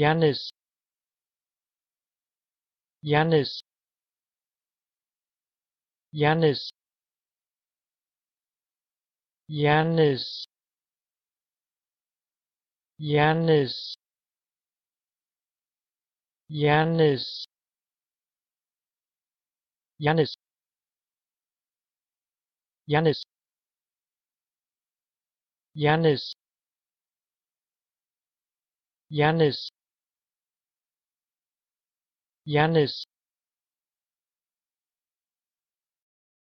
Yannis. Yannis. Yannis. Yannis. Yannis. Yannis. Yannis. Yannis. Yannis. Yanis jannis